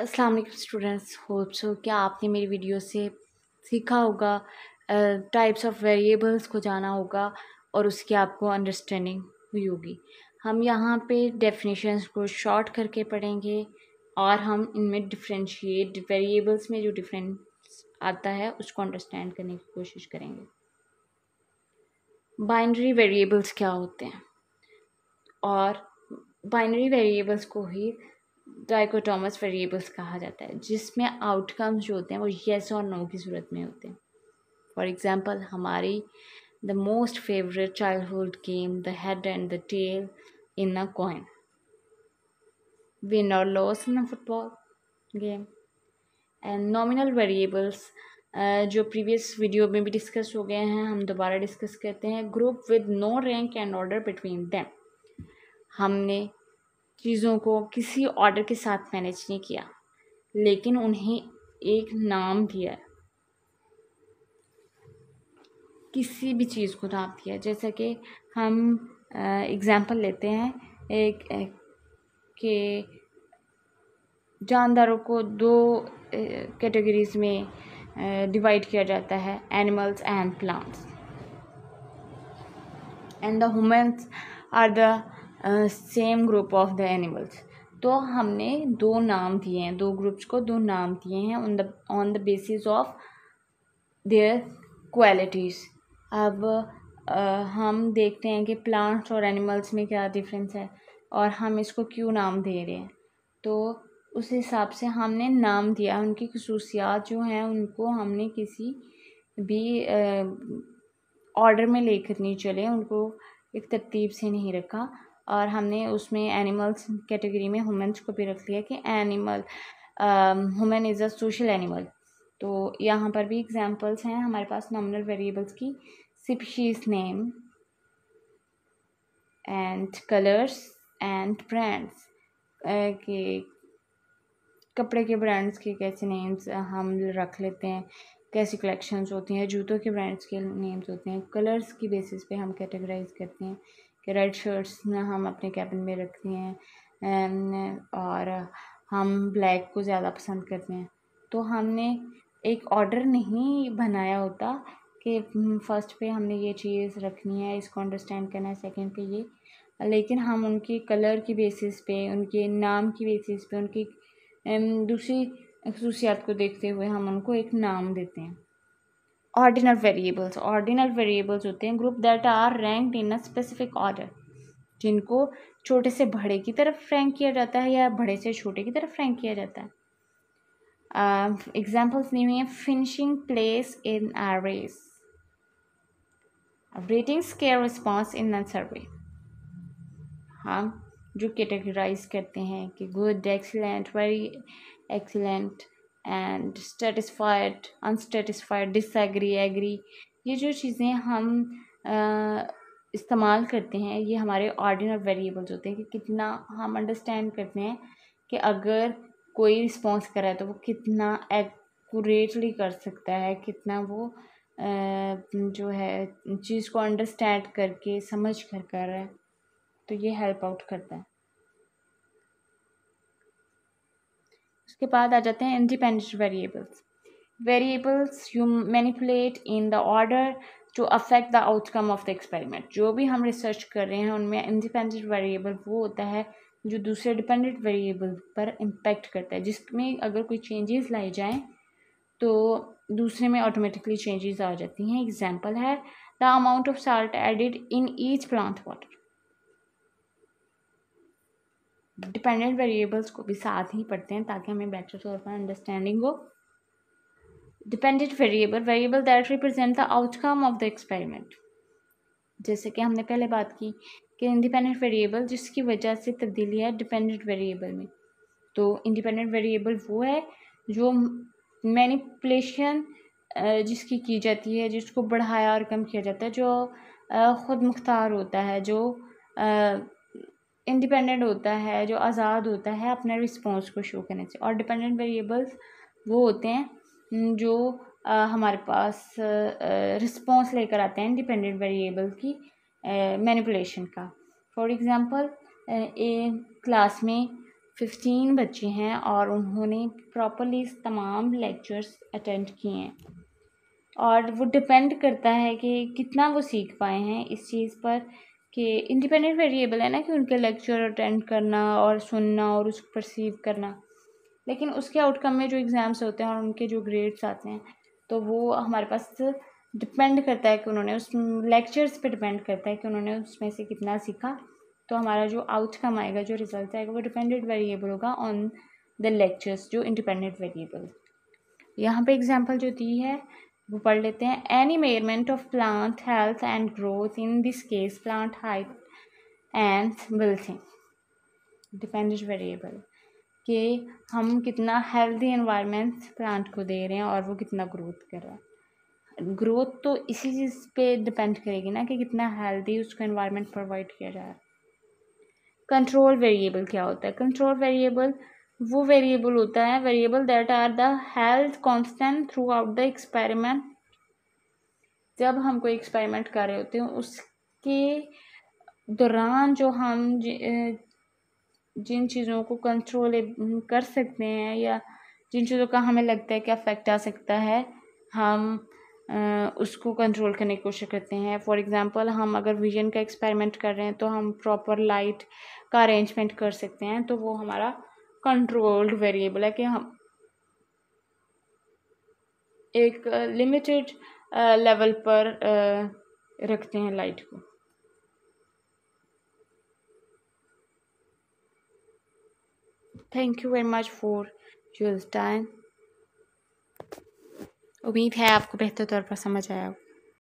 अस्सलाम वालेकुम students hope so क्या आपने मेरी वीडियो से सीखा होगा टाइप्स ऑफ वेरिएबल्स को जाना होगा और उसकी आपको अंडरस्टैंडिंग हुई होगी हम यहाँ पे डेफिनेशंस को शॉर्ट करके पढ़ेंगे और हम इनमें डिफ्रेंशिएट वेरिएबल्स में जो डिफरेंस आता है उसको अंडरस्टैंड करने की कोशिश करेंगे बाइनरी वेरिएबल्स क्या होते हैं और बाइनरी वेरिएबल्स को ही डाइकोटॉमस वेरिएबल्स कहा जाता है जिसमें आउटकम्स जो होते हैं वो येस और नो की सूरत में होते हैं फॉर एग्ज़ाम्पल हमारी the most favourite childhood game the head and the tail in a coin win और loss in a football game and nominal variables जो प्रीवियस वीडियो में भी डिस्कस हो गए हैं हम दोबारा डिस्कस करते हैं group with no rank and order between them हमने चीज़ों को किसी ऑर्डर के साथ मैनेज नहीं किया लेकिन उन्हें एक नाम दिया किसी भी चीज़ को नाम दिया जैसा कि हम एग्ज़ाम्पल लेते हैं एक, एक के जानदारों को दो कैटेगरीज में डिवाइड किया जाता है animals and plants and the humans are the same group of the animals तो हमने दो नाम दिए हैं दो ग्रुप्स को दो नाम दिए हैं on the on the basis of their qualities अब आ, हम देखते हैं कि प्लांट्स और एनिमल्स में क्या डिफरेंस है और हम इसको क्यों नाम दे रहे हैं तो उस हिसाब से हमने नाम दिया उनकी खसूसियात जो हैं उनको हमने किसी भी ऑर्डर में लेकर नहीं चले उनको एक तरतीब से नहीं रखा और हमने उसमें एनिमल्स कैटेगरी में हुमेंस को भी रख लिया कि animal human is a social animal तो यहाँ पर भी एग्जांपल्स हैं हमारे पास नॉमिनल वेरिएबल्स की species name and colours and brands के कपड़े के ब्रांड्स के कैसे नेम्स हम रख लेते हैं कैसी कलेक्शंस होती हैं जूतों के ब्रांड्स के नेम्स होते हैं कलर्स की बेसिस पे हम कैटेगराइज करते हैं रेड शर्ट्स हम अपने कैबिन में रखते हैं और हम ब्लैक को ज़्यादा पसंद करते हैं तो हमने एक ऑर्डर नहीं बनाया होता कि हम्म, फ़र्स्ट पे हमने ये चीज़ रखनी है इसको अंडरस्टैंड करना है सेकंड पे ये लेकिन हम उनके कलर की बेसिस पे उनके नाम की बेसिस पे उनकी दूसरी खसूसियात को देखते हुए हम उनको एक नाम देते हैं ऑर्डिनल वेरिएबल्स ऑर्डिनल वेरिएबल्स होते हैं group that are ranked in a specific order जिनको छोटे से बड़े की तरफ रैंक किया जाता है या बड़े से छोटे की तरफ रैंक किया जाता है एग्जाम्पल्स um, नहीं हुई है finishing place in our race ratings care response in a survey हाँ जो कैटेगराइज करते हैं कि good excellent very excellent and satisfied unsatisfied disagree agree ये जो चीज़ें हम इस्तेमाल करते हैं ये हमारे ऑर्डिनर वेरिएबल्स होते हैं कि कितना हम अंडरस्टैंड करते हैं कि अगर कोई रिस्पॉन्स करा है तो वो कितना एक्यूरेटली कर सकता है कितना वो जो है चीज़ को अंडरस्टैंड करके समझ कर कर रहा है तो ये हेल्प आउट करता है उसके बाद आ जाते हैं independent variables variables you manipulate in the order to affect the outcome of the experiment जो भी हम रिसर्च कर रहे हैं उनमें इंडिपेंडेंट वेरिएबल वो होता है जो दूसरे डिपेंडेंट वेरिएबल पर इम्पेक्ट करता है जिसमें अगर कोई चेंजेस लाए जाएँ तो दूसरे में ऑटोमेटिकली चेंजेस आ जाती हैं एग्जाम्पल है the amount of salt added in each plant water dependent variables को भी साथ ही पढ़ते हैं ताकि हमें बेटर तौर पर अंडरस्टैंडिंग हो dependent variable variable that represent the outcome of the experiment जैसे कि हमने पहले बात की कि इंडिपेंडेंट वेरिएबल जिसकी वजह से तब्दीली है डिपेंडेंट वेरिएबल में तो इंडिपेंडेंट वेरिएबल वो है जो मैनिपुलेशन जिसकी की जाती है जिसको बढ़ाया और कम किया जाता है जो ख़ुद मुख्तार होता है जो इंडिपेंडेंट होता है जो आज़ाद होता है अपने रिस्पॉन्स को शो करने से और डिपेंडेंट वेरिएबल्स वो होते हैं जो आ, हमारे पास रिस्पॉन्स लेकर आते हैं इंडिपेंडेंट वेरिएबल की मैनिपुलेशन का फॉर एग्ज़ाम्पल ए क्लास में फिफ्टीन बच्चे हैं और उन्होंने प्रॉपरली तमाम लेक्चर्स अटेंड किए हैं और वो डिपेंड करता है कि कितना वो सीख पाए हैं इस चीज़ पर कि इंडिपेंडेंट वेरिएबल है ना कि उनके लेक्चर अटेंड करना और सुनना और उसको परसीव करना लेकिन उसके आउटकम में जो एग्ज़ाम्स होते हैं और उनके जो ग्रेड्स आते हैं तो वो हमारे पास डिपेंड करता है कि उन्होंने उस लेक्चर्स पे डिपेंड करता है कि उन्होंने उसमें से कितना सीखा तो हमारा जो आउटकम आएगा जो रिजल्ट आएगा वो डिपेंडेंट वेरिएबल होगा ऑन द लेक्चर्स जो इंडिपेंडेंट वेरिएबल यहाँ पे एग्जांपल जो दी है वो पढ़ लेते हैं any measurement of plant health and growth in this case plant height and wilting dependent variable कि हम कितना हेल्दी इन्वायरमेंट प्लांट को दे रहे हैं और वो कितना ग्रोथ कर रहा है ग्रोथ तो इसी चीज़ पे डिपेंड करेगी ना कि कितना हेल्दी उसको इन्वायरमेंट प्रोवाइड किया जा रहा है कंट्रोल वेरिएबल क्या होता है कंट्रोल वेरिएबल वो वेरिएबल होता है variable that are the held constant throughout the experiment जब हम कोई एक्सपेरिमेंट कर रहे होते हैं उसके दौरान जो हम जिन चीज़ों को कंट्रोल कर सकते हैं या जिन चीज़ों का हमें लगता है कि अफेक्ट आ सकता है हम उसको कंट्रोल करने की कोशिश करते हैं फॉर एग्ज़ाम्पल हम अगर विजन का एक्सपेरिमेंट कर रहे हैं तो हम प्रॉपर लाइट का अरेंजमेंट कर सकते हैं तो वो हमारा कंट्रोल्ड वेरिएबल है कि हम एक लिमिटेड uh, लेवल uh, पर uh, रखते हैं लाइट को thank you very much for your time उम्मीद है आपको बेहतर तौर पर समझ आया